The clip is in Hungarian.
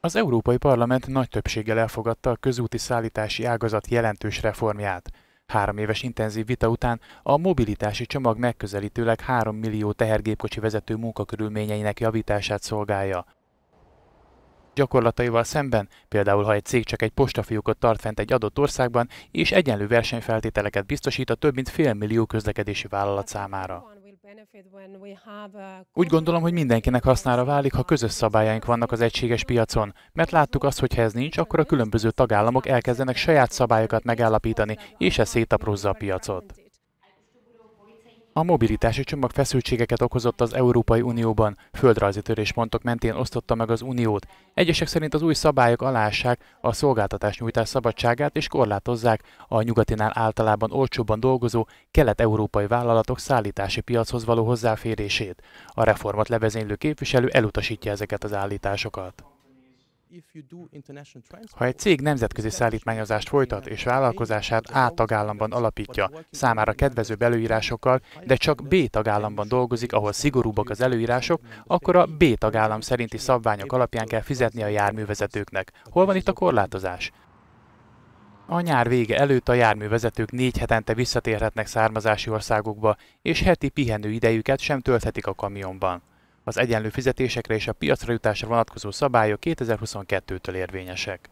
Az Európai Parlament nagy többséggel elfogadta a közúti szállítási ágazat jelentős reformját. Három éves intenzív vita után a mobilitási csomag megközelítőleg 3 millió tehergépkocsi vezető munkakörülményeinek javítását szolgálja. Gyakorlataival szemben, például ha egy cég csak egy postafiókot tart fent egy adott országban, és egyenlő versenyfeltételeket biztosít a több mint fél millió közlekedési vállalat számára. Úgy gondolom, hogy mindenkinek hasznára válik, ha közös szabályaink vannak az egységes piacon, mert láttuk azt, hogy ha ez nincs, akkor a különböző tagállamok elkezdenek saját szabályokat megállapítani, és ez szétaprózza a piacot. A mobilitási csomag feszültségeket okozott az Európai Unióban, földrajzi töréspontok mentén osztotta meg az Uniót. Egyesek szerint az új szabályok alássák a szolgáltatás nyújtás szabadságát és korlátozzák a nyugatinál általában olcsóbban dolgozó kelet-európai vállalatok szállítási piachoz való hozzáférését. A reformot levezénylő képviselő elutasítja ezeket az állításokat. Ha egy cég nemzetközi szállítmányozást folytat és vállalkozását A tagállamban alapítja, számára kedvező előírásokkal, de csak B tagállamban dolgozik, ahol szigorúbbak az előírások, akkor a B tagállam szerinti szabványok alapján kell fizetni a járművezetőknek. Hol van itt a korlátozás? A nyár vége előtt a járművezetők négy hetente visszatérhetnek származási országukba, és heti pihenő idejüket sem tölthetik a kamionban. Az egyenlő fizetésekre és a piacra jutásra vonatkozó szabályok 2022-től érvényesek.